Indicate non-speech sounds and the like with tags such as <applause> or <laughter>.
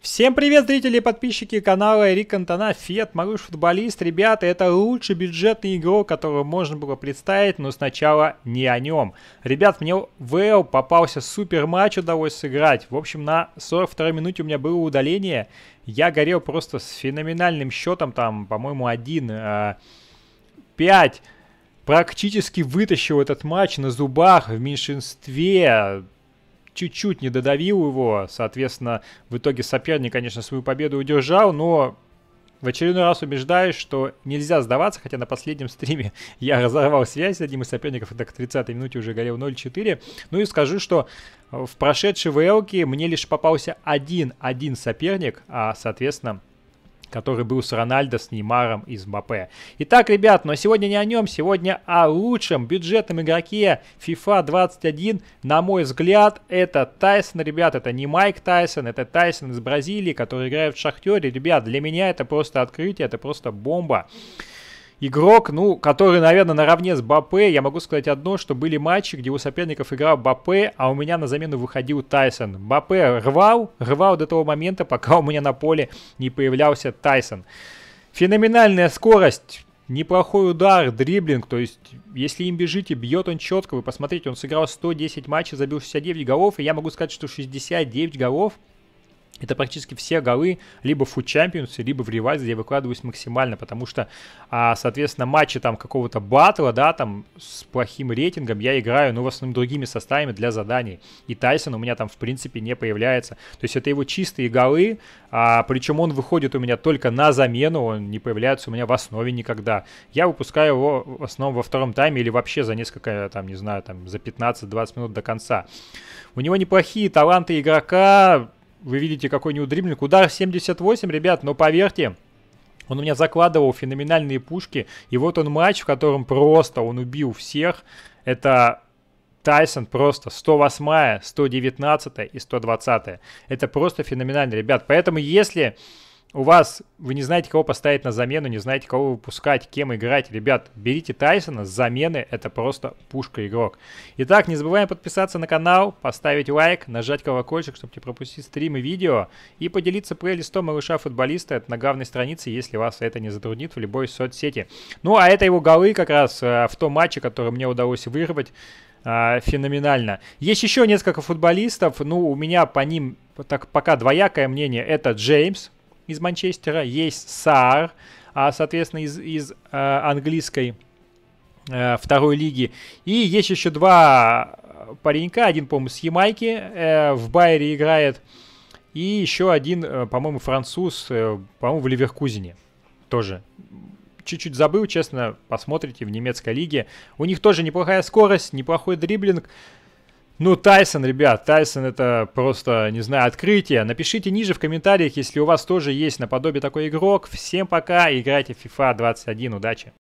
Всем привет, зрители и подписчики канала Рик Антона, Фет, Малыш Футболист. Ребята, это лучший бюджетный игрок, которого можно было представить, но сначала не о нем. Ребят, мне в Эл попался супер матч, удалось сыграть. В общем, на 42 минуте у меня было удаление. Я горел просто с феноменальным счетом, там, по-моему, 1-5 практически вытащил этот матч на зубах в меньшинстве, чуть-чуть не додавил его, соответственно, в итоге соперник, конечно, свою победу удержал, но в очередной раз убеждаюсь, что нельзя сдаваться, хотя на последнем стриме <laughs> я разорвал связь с одним из соперников, это к 30-й минуте уже горел 0-4. Ну и скажу, что э, в прошедшей ВЛке мне лишь попался один-один соперник, а, соответственно, который был с Рональдо, с Неймаром и с Мбаппе. Итак, ребят, но сегодня не о нем, сегодня о лучшем бюджетном игроке FIFA 21. На мой взгляд, это Тайсон, ребят, это не Майк Тайсон, это Тайсон из Бразилии, который играет в Шахтере. Ребят, для меня это просто открытие, это просто бомба игрок, ну, который, наверное, наравне с Бапе. Я могу сказать одно, что были матчи, где у соперников играл Бапе, а у меня на замену выходил Тайсон. Бапе рвал, рвал до того момента, пока у меня на поле не появлялся Тайсон. Феноменальная скорость, неплохой удар, дриблинг, то есть если им бежите, бьет он четко, вы посмотрите, он сыграл 110 матчей, забил 69 голов, и я могу сказать, что 69 голов это практически все голы либо в Food Champions, либо в Rivals, где я выкладываюсь максимально, потому что, а, соответственно, матчи там какого-то батла, да, там с плохим рейтингом я играю, ну, в основном другими составами для заданий. И Тайсон у меня там, в принципе, не появляется. То есть это его чистые голы, а, причем он выходит у меня только на замену, он не появляется у меня в основе никогда. Я выпускаю его в основном во втором тайме или вообще за несколько, там, не знаю, там, за 15-20 минут до конца. У него неплохие таланты игрока, вы видите, какой неудриблинг. Удар 78, ребят, но поверьте, он у меня закладывал феноменальные пушки. И вот он матч, в котором просто он убил всех. Это Тайсон просто 108, 119 и 120. Это просто феноменально, ребят. Поэтому если у вас, вы не знаете, кого поставить на замену, не знаете, кого выпускать, кем играть. Ребят, берите Тайсона замены, это просто пушка-игрок. Итак, не забываем подписаться на канал, поставить лайк, нажать колокольчик, чтобы не пропустить стримы, видео, и поделиться плейлистом малыша-футболиста на главной странице, если вас это не затруднит в любой соцсети. Ну, а это его голы как раз э, в том матче, который мне удалось вырвать э, феноменально. Есть еще несколько футболистов, ну, у меня по ним так пока двоякое мнение. Это Джеймс, из Манчестера, есть Сар, а, соответственно, из, из э, английской э, второй лиги. И есть еще два паренька, один, по-моему, с Ямайки, э, в Байере играет, и еще один, э, по-моему, француз, э, по-моему, в Ливеркузине тоже. Чуть-чуть забыл, честно, посмотрите в немецкой лиге. У них тоже неплохая скорость, неплохой дриблинг. Ну, Тайсон, ребят, Тайсон это просто, не знаю, открытие. Напишите ниже в комментариях, если у вас тоже есть наподобие такой игрок. Всем пока, играйте в FIFA 21, удачи!